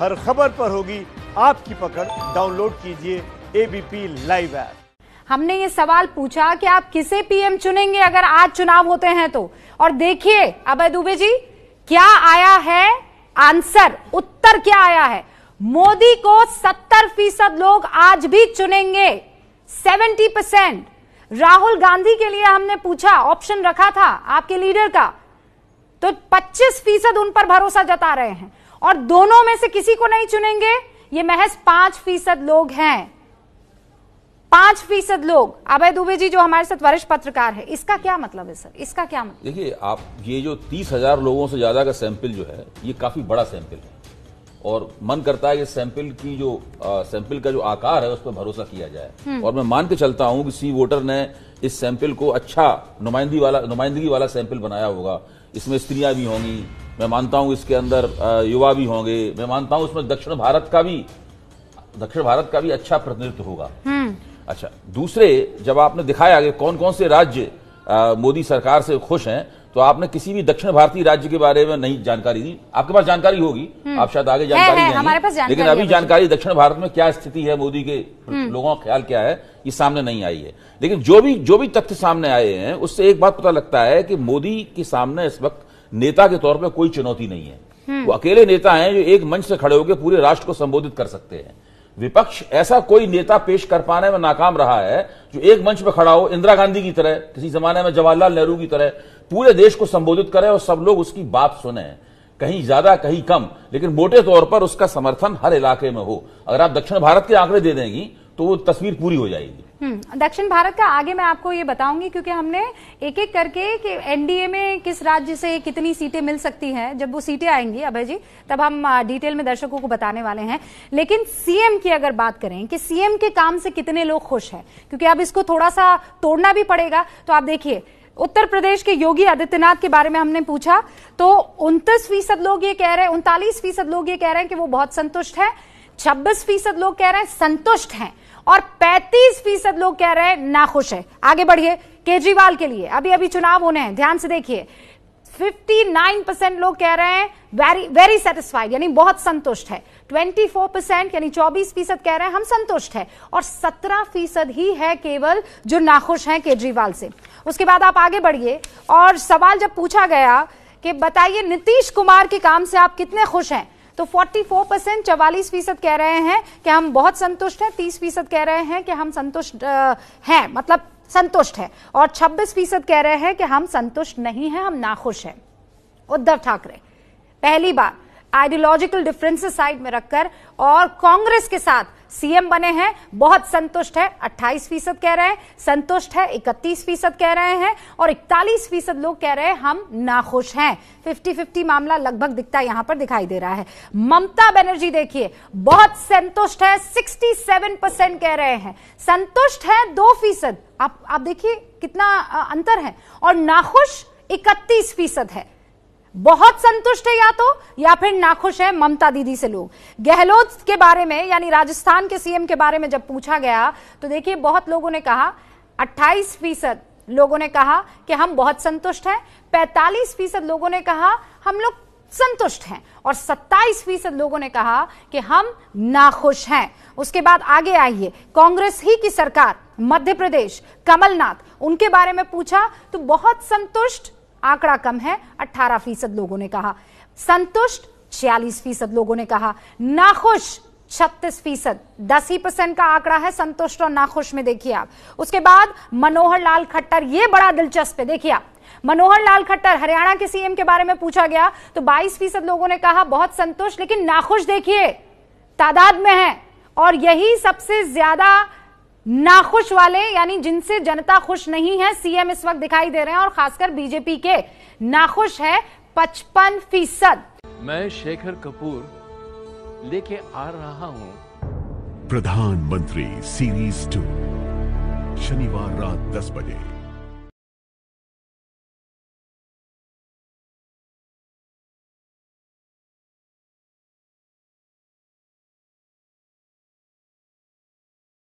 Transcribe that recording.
हर खबर पर होगी आपकी पकड़ डाउनलोड कीजिए एबीपी लाइव ऐप हमने ये सवाल पूछा कि आप किसे पीएम चुनेंगे अगर आज चुनाव होते हैं तो और देखिए अभय दुबे जी क्या आया है आंसर उत्तर क्या आया है मोदी को 70 फीसद लोग आज भी चुनेंगे 70 परसेंट राहुल गांधी के लिए हमने पूछा ऑप्शन रखा था आपके लीडर का तो 25 फीसद उन पर भरोसा जता रहे हैं और दोनों में से किसी को नहीं चुनेंगे ये महज पांच फीसद लोग हैं पांच फीसद लोग अभय दुबे जी जो हमारे साथ वरिष्ठ पत्रकार है इसका क्या मतलब है सर इसका क्या मतलब देखिए आप ये जो तीस हजार लोगों से ज्यादा का सैंपल जो है ये काफी बड़ा सैंपल है और मन करता है ये सैंपल की जो सैंपल का जो आकार है उस पर भरोसा किया जाए हम्म। और मैं मान के चलता हूं कि सी वोटर ने इस सैंपल को अच्छा नुमाइंदगी वाला नुमाइंदगी वाला सैंपल बनाया होगा इसमें स्त्रियां भी होंगी मैं मानता हूँ इसके अंदर युवा भी होंगे मैं मानता हूँ उसमें दक्षिण भारत का भी दक्षिण भारत का भी अच्छा प्रतिनिधित्व होगा हम्म। अच्छा दूसरे जब आपने दिखाया कि कौन कौन से राज्य मोदी सरकार से खुश हैं तो आपने किसी भी दक्षिण भारतीय राज्य के बारे में नहीं जानकारी दी आपके पास जानकारी होगी हम्म। आप शायद आगे जानकारी है, है, हमारे पास जानकारी लेकिन अभी जानकारी दक्षिण भारत में क्या स्थिति है मोदी के हम्म। लोगों का ख्याल क्या है ये सामने नहीं आई है लेकिन जो भी जो भी तथ्य सामने आए हैं उससे एक बात पता लगता है कि मोदी के सामने इस वक्त नेता के तौर पर कोई चुनौती नहीं है वो अकेले नेता हैं जो एक मंच से खड़े होकर पूरे राष्ट्र को संबोधित कर सकते हैं विपक्ष ऐसा कोई नेता पेश कर पाने में नाकाम रहा है जो एक मंच पर खड़ा हो इंदिरा गांधी की तरह किसी जमाने में जवाहरलाल नेहरू की तरह पूरे देश को संबोधित करे और सब लोग उसकी बात सुने कहीं ज्यादा कहीं कम लेकिन मोटे तौर पर उसका समर्थन हर इलाके में हो अगर आप दक्षिण भारत के आंकड़े दे देंगी तो वो तस्वीर पूरी हो जाएगी हम्म, दक्षिण भारत का आगे मैं आपको ये बताऊंगी क्योंकि हमने एक एक करके कि एनडीए में किस राज्य से कितनी सीटें मिल सकती हैं जब वो सीटें आएंगी अभय जी तब हम डिटेल में दर्शकों को बताने वाले हैं लेकिन सीएम की अगर बात करें कि सीएम के काम से कितने लोग खुश हैं क्योंकि अब इसको थोड़ा सा तोड़ना भी पड़ेगा तो आप देखिए उत्तर प्रदेश के योगी आदित्यनाथ के बारे में हमने पूछा तो उनतीस फीसद लोग ये कह रहे हैं उनतालीस फीसद लोग ये कह रहे हैं कि वो बहुत संतुष्ट है छब्बीस फीसद लोग कह रहे हैं संतुष्ट हैं और 35 फीसद लोग कह रहे हैं नाखुश है आगे बढ़िए केजरीवाल के लिए अभी अभी चुनाव होने हैं ध्यान से देखिए 59 परसेंट लोग कह रहे हैं वेरी वेरी सेटिस्फाइड यानी बहुत संतुष्ट है 24 परसेंट यानी 24 फीसद कह रहे हैं हम संतुष्ट है और 17 फीसद ही है केवल जो नाखुश हैं केजरीवाल से उसके बाद आप आगे बढ़िए और सवाल जब पूछा गया कि बताइए नीतीश कुमार के काम से आप कितने खुश हैं तो 44 परसेंट चवालीस फीसद कह रहे हैं कि हम बहुत संतुष्ट हैं 30 फीसद कह रहे हैं कि हम संतुष्ट हैं मतलब संतुष्ट है और 26 फीसद कह रहे हैं कि हम संतुष्ट नहीं हैं हम नाखुश हैं उद्धव ठाकरे पहली बार आइडियोलॉजिकल डिफरेंसेस साइड में रखकर और कांग्रेस के साथ सीएम बने हैं बहुत संतुष्ट है 28 फीसद कह रहे हैं संतुष्ट है 31 फीसद कह रहे हैं और 41 फीसद लोग कह रहे हैं हम नाखुश हैं 50-50 मामला लगभग दिखता यहां पर दिखाई दे रहा है ममता बनर्जी देखिए बहुत संतुष्ट है 67 परसेंट कह रहे हैं संतुष्ट है दो फीसद आप, आप देखिए कितना अंतर है और नाखुश इकतीस फीसद है बहुत संतुष्ट है या तो या फिर नाखुश है ममता दीदी से लोग गहलोत के बारे में यानी राजस्थान के सीएम के बारे में जब पूछा गया तो देखिए बहुत लोगों ने कहा 28 फीसद लोगों ने कहा कि हम बहुत संतुष्ट हैं 45 फीसद लोगों ने कहा हम लोग संतुष्ट हैं और 27 फीसद लोगों ने कहा कि हम नाखुश हैं उसके बाद आगे आइए कांग्रेस ही की सरकार मध्य प्रदेश कमलनाथ उनके बारे में पूछा तो बहुत संतुष्ट आंकड़ा कम है अठारह फीसद लोगों ने कहा संतुष्ट छियालीस फीसद लोगों ने कहा नाखुश छत्तीस फीसद दस ही परसेंट का आंकड़ा है संतुष्ट और नाखुश में देखिए आप उसके बाद मनोहर लाल खट्टर ये बड़ा दिलचस्प है देखिए आप मनोहर लाल खट्टर हरियाणा के सीएम के बारे में पूछा गया तो 22 फीसद लोगों ने कहा बहुत संतुष्ट लेकिन नाखुश देखिए तादाद में है और यही सबसे ज्यादा नाखुश वाले यानी जिनसे जनता खुश नहीं है सीएम इस वक्त दिखाई दे रहे हैं और खासकर बीजेपी के नाखुश है पचपन फीसद मैं शेखर कपूर लेके आ रहा हूँ प्रधानमंत्री सीरीज टू शनिवार रात दस बजे